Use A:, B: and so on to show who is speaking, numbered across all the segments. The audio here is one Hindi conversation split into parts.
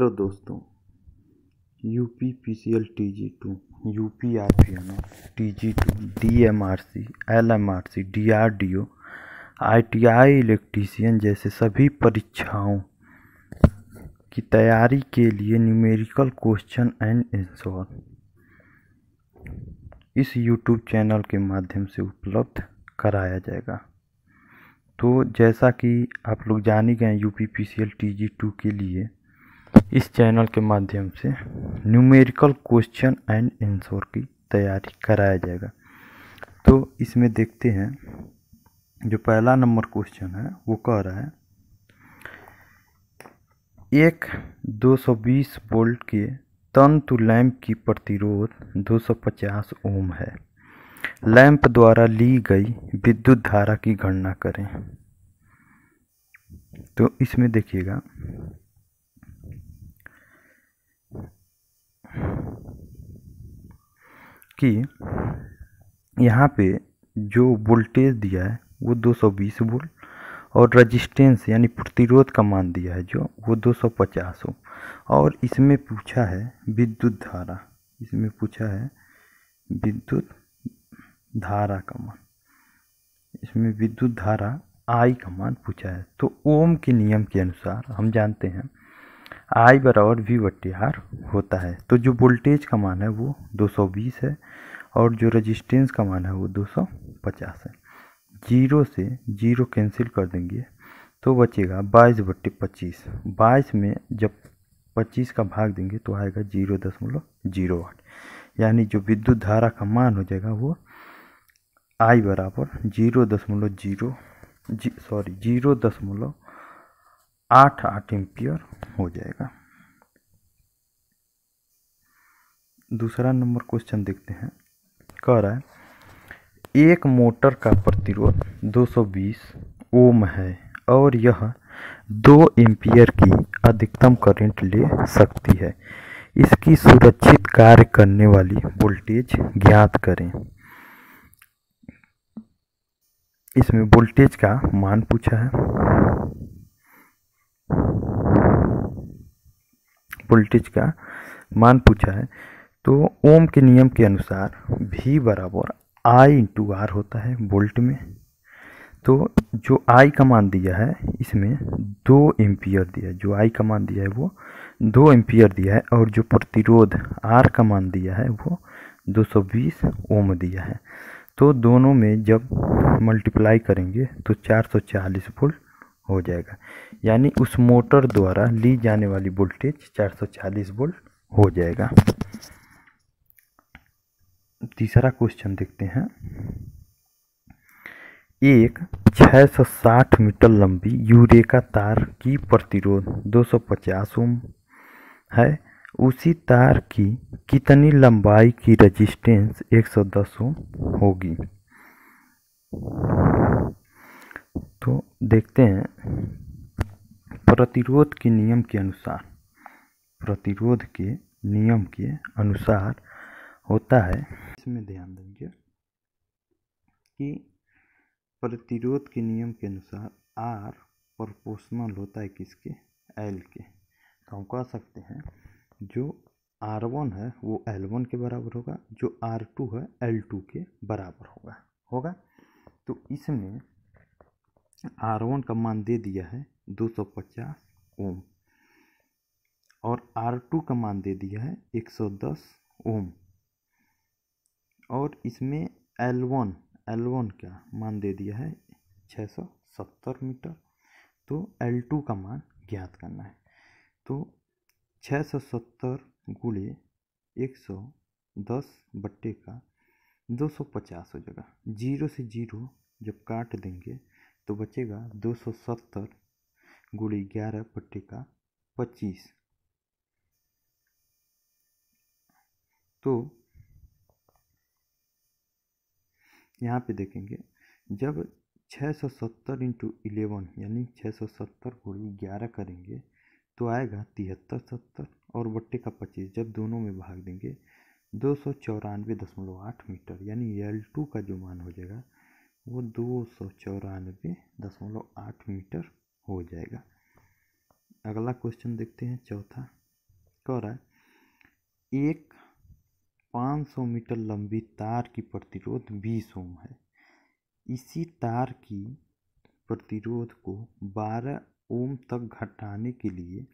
A: हेलो दोस्तों U P P C L T G two U P R P M T G two D M R C L M R C D R D O I T I electrician जैसे सभी परीक्षाओं की तैयारी के लिए न्यूमेरिकल क्वेश्चन एंड आंसर इस यूट्यूब चैनल के माध्यम से उपलब्ध कराया जाएगा तो जैसा कि आप लोग जान ही गए U P P C L T G two के लिए इस चैनल के माध्यम से न्यूमेरिकल क्वेश्चन एंड आंसर की तैयारी कराया जाएगा तो इसमें देखते हैं जो पहला नंबर क्वेश्चन है वो कह रहा है एक 220 वोल्ट के तंतु लैंप की प्रतिरोध 250 ओम है लैंप द्वारा ली गई विद्युत धारा की गणना करें तो इसमें देखिएगा कि यहाँ पे जो वोल्टेज दिया है वो 220 वोल्ट और रजिस्टेंस यानी प्रतिरोध का मान दिया है जो वो 250 पचास और इसमें पूछा है विद्युत धारा इसमें पूछा है विद्युत धारा का मान इसमें विद्युत धारा आई का मान पूछा है तो ओम के नियम के अनुसार हम जानते हैं आई बराबर वी बट्टी आर होता है तो जो वोल्टेज का मान है वो 220 है और जो रेजिस्टेंस का मान है वो 250 है जीरो से जीरो कैंसिल कर देंगे तो बचेगा बाईस बट्टी पच्चीस बाईस में जब पच्चीस का भाग देंगे तो आएगा जीरो दशमलव जीरो आठ यानी जो विद्युत धारा का मान हो जाएगा वो आई बराबर जीरो दशमलव जीरो जी सॉरी जीरो दशमलव आठ आठ एम्पियर हो जाएगा दूसरा नंबर क्वेश्चन देखते हैं कह रहा है एक मोटर का प्रतिरोध 220 ओम है और यह दो एम्पियर की अधिकतम करंट ले सकती है इसकी सुरक्षित कार्य करने वाली वोल्टेज ज्ञात करें इसमें वोल्टेज का मान पूछा है वोल्टेज का मान पूछा है तो ओम के नियम के अनुसार भी बराबर आई इंटू आर होता है वोल्ट में तो जो आई का मान दिया है इसमें दो एम्पियर दिया है जो आई का मान दिया है वो दो एम्पियर दिया है और जो प्रतिरोध आर का मान दिया है वो 220 ओम दिया है तो दोनों में जब मल्टीप्लाई करेंगे तो 440 वोल्ट हो जाएगा यानी उस मोटर द्वारा ली जाने वाली वोल्टेज 440 वोल्ट हो जाएगा तीसरा क्वेश्चन देखते हैं एक 660 मीटर लंबी यूरेका तार की प्रतिरोध 250 ओम है उसी तार की कितनी लंबाई की रेजिस्टेंस 110 ओम होगी तो देखते हैं प्रतिरोध के नियम के अनुसार प्रतिरोध के नियम के अनुसार होता है इसमें ध्यान देंगे कि प्रतिरोध के नियम के अनुसार आर प्रोपोर्शनल होता है किसके एल के तो हम कह सकते हैं जो आर वन है वो एल वन के बराबर होगा जो आर टू है एल टू के बराबर होगा होगा तो इसमें आर वन का मान दे दिया है 250 ओम और आर टू का मान दे दिया है 110 ओम और इसमें एल वन एल वन का मान दे दिया है 670 मीटर तो एल टू का मान ज्ञात करना है तो 670 गुड़े एक सौ दस बट्टे का 250 हो जाएगा जीरो से जीरो जब काट देंगे तो बचेगा दो सौ सत्तर गुड़ी ग्यारह बट्टे का पच्चीस तो यहाँ पे देखेंगे जब 670 सौ सत्तर इंटू इलेवन यानी छः सौ सत्तर गुड़ी ग्यारह करेंगे तो आएगा तिहत्तर सत्तर और बट्टे का पच्चीस जब दोनों में भाग देंगे दो सौ चौरानवे दशमलव आठ मीटर यानी एल टू का जो मान हो जाएगा वो दो सौ चौरानबे दशमलव आठ मीटर हो जाएगा अगला क्वेश्चन देखते हैं चौथा कह रहा है एक सौ मीटर लंबी तार की प्रतिरोध बीस ओम है इसी तार की प्रतिरोध को बारह ओम तक घटाने के लिए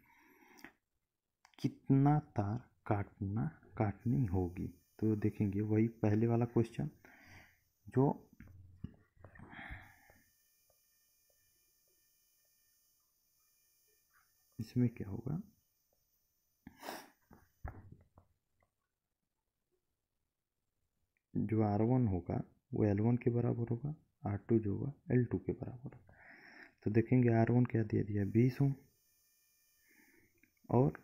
A: कितना तार काटना काटनी होगी तो देखेंगे वही पहले वाला क्वेश्चन जो इसमें क्या होगा जो आर वन होगा वो एल वन के बराबर होगा आर टू जो होगा एल टू के बराबर होगा तो देखेंगे आर वन क्या दे दिया बीस ओम और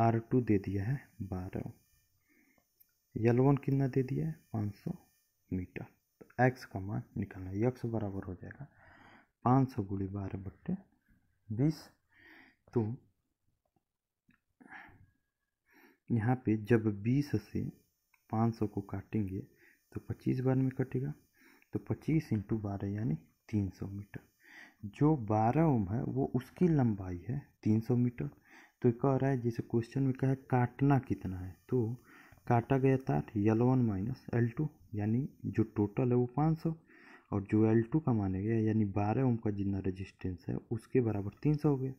A: आर टू दे दिया है बारह ओम एल वन कितना दे दिया है पाँच सौ मीटर तो एक्स का मान निकालना है यक्स बराबर हो जाएगा पाँच सौ गुड़ी बारह बट्टे बीस तो यहाँ पे जब 20 से 500 को काटेंगे तो 25 बार में कटेगा तो 25 इंटू बारह यानी 300 मीटर जो 12 ओम है वो उसकी लंबाई है 300 मीटर तो कह रहा है जैसे क्वेश्चन में कहा है काटना कितना है तो काटा गया तार L one minus L two यानी जो टोटल है वो पाँच सौ और जो एल टू का माना गया यानी बारह ओम का जितना रेजिस्टेंस है उसके बराबर तीन सौ हो गया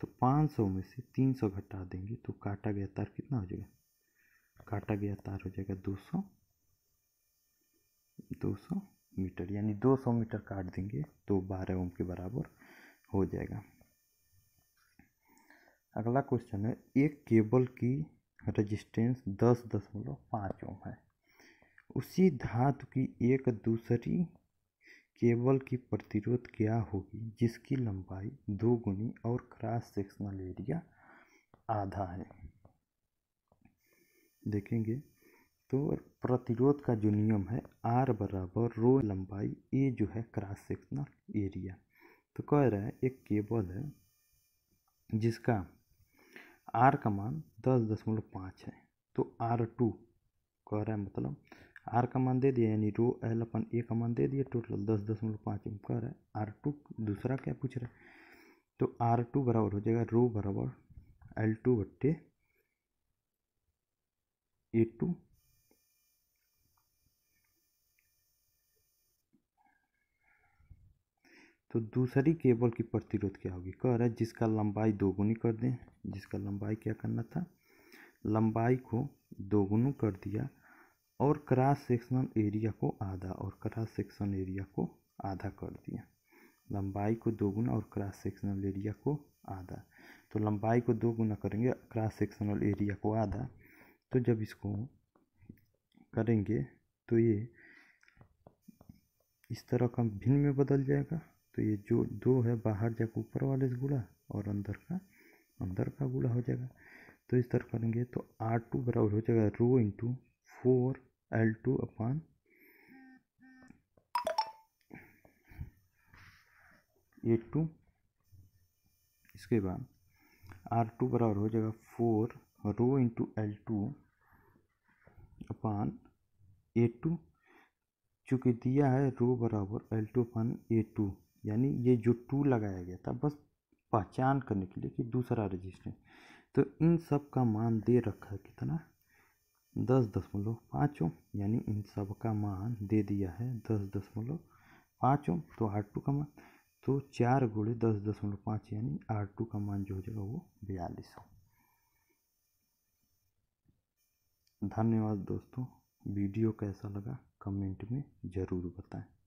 A: तो 500 में से 300 घटा देंगे तो काटा गया तार कितना हो जाएगा काटा गया तार हो जाएगा 200 200 मीटर यानी 200 मीटर काट देंगे तो 12 ओम के बराबर हो जाएगा अगला क्वेश्चन है एक केबल की रेजिस्टेंस दस दशमलव पाँच ओम है उसी धातु की एक दूसरी केबल की प्रतिरोध क्या होगी जिसकी लंबाई दो गुनी और क्रॉस सेक्शनल एरिया आधा है देखेंगे तो प्रतिरोध का जो नियम है आर बराबर रो लंबाई ए जो है क्रॉस सेक्शनल एरिया तो कह रहा है एक केबल है जिसका आर का मान दस दशमलव पाँच है तो आर टू कह रहा है मतलब आर का मान दे दिया यानी रो एल अपन ए का मान दे दिया टोटल दस दशमलव पाँच उनका है आर टू दूसरा क्या पूछ रहा है तो आर टू बराबर हो जाएगा रो बराबर एल टू बट्टे ए टू तो दूसरी केबल की प्रतिरोध क्या होगी कह रहा है जिसका लंबाई दोगुनी कर दें जिसका लंबाई क्या करना था लंबाई को दोगुनी कर दिया और क्रॉस सेक्शनल एरिया को आधा और क्रॉस सेक्शनल एरिया को आधा कर दिया लंबाई को दो गुना और क्रॉस सेक्शनल एरिया को आधा तो लंबाई को दो गुना करेंगे क्रॉस सेक्शनल एरिया को आधा तो जब इसको करेंगे तो ये इस तरह का भिन्न में बदल जाएगा तो ये जो दो है बाहर जाकर ऊपर वाले से गुड़ा और अंदर का अंदर का गुड़ा हो जाएगा तो इस तरह करेंगे तो आर टू बराबर हो जाएगा rho into four L two upon A two इसके बाद आर टू बराबर हो जाएगा four rho into L two upon A two चूँकि दिया है रो बराबर L two upon A two यानी ये जो टू लगाया गया था बस पहचान करने के लिए कि दूसरा रजिस्टर तो इन सब का मान दे रखा है कितना दस दशमलव पाँच ओम यानी इन सब का मान दे दिया है दस दशमलव पाँच ओम तो आर टू का मान तो चार गुड़े दस दशमलव पाँच यानी आर टू का मान जो हो जाएगा वो बयालीस ओम धन्यवाद दोस्तों वीडियो कैसा लगा कमेंट में ज़रूर बताएं